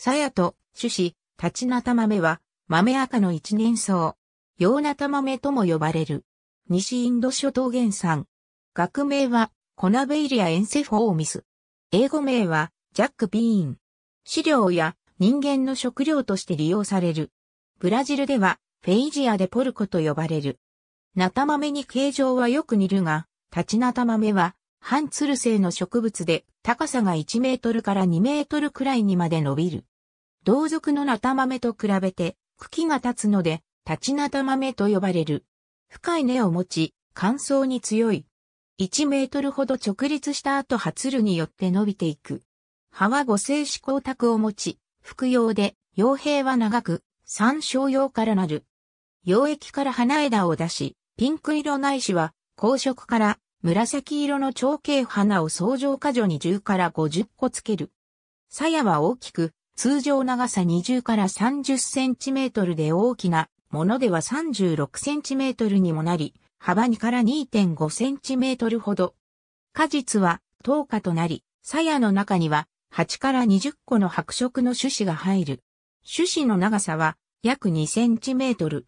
さやと、種子、立ちなた豆は、豆赤の一年草。洋なた豆とも呼ばれる。西インド諸島原産。学名は、コナベイリアエンセフォーミス。英語名は、ジャックビーン。飼料や人間の食料として利用される。ブラジルでは、フェイジアでポルコと呼ばれる。ナタ豆に形状はよく似るが、タチナタ豆は、半鶴るの植物で、高さが1メートルから2メートルくらいにまで伸びる。同族のナタマメと比べて、茎が立つので、立ちナタマメと呼ばれる。深い根を持ち、乾燥に強い。1メートルほど直立した後発るによって伸びていく。葉は五星子光沢を持ち、服用で、傭兵は長く、三小用からなる。溶液から花枝を出し、ピンク色ないしは、紅色から紫色の長径花を相乗果樹に10から50個つける。鞘は大きく、通常長さ20から30センチメートルで大きなものでは36センチメートルにもなり、幅2から2.5センチメートルほど。果実は糖化となり、鞘の中には8から20個の白色の種子が入る。種子の長さは約2センチメートル。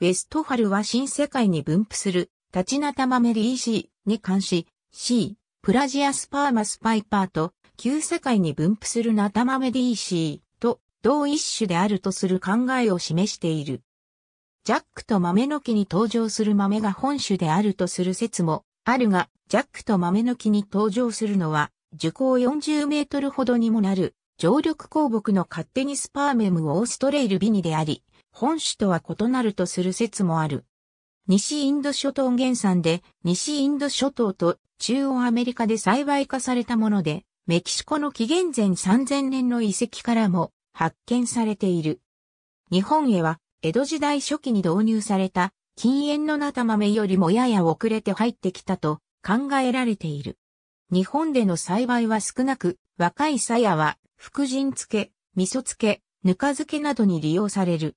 ウェストファルは新世界に分布する、タチナタマメリー C に関し、C、プラジアスパーマスパイパーと、旧世界に分布するナタマメディーシーと同一種であるとする考えを示している。ジャックと豆の木に登場する豆が本種であるとする説もあるが、ジャックと豆の木に登場するのは、樹高40メートルほどにもなる、常緑鉱木の勝手にスパーメムオーストレイルビニであり、本種とは異なるとする説もある。西インド諸島原産で、西インド諸島と中央アメリカで栽培化されたもので、メキシコの紀元前3000年の遺跡からも発見されている。日本へは江戸時代初期に導入された禁煙のなた豆よりもやや遅れて入ってきたと考えられている。日本での栽培は少なく、若い鞘は福神漬け、味噌漬け、ぬか漬けなどに利用される。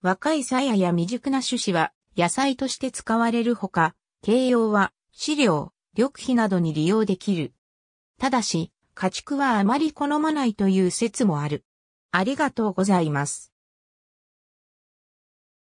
若い鞘やや未熟な種子は野菜として使われるほか、形容は飼料、緑肥などに利用できる。ただし、家畜はあまり好まないという説もある。ありがとうございます。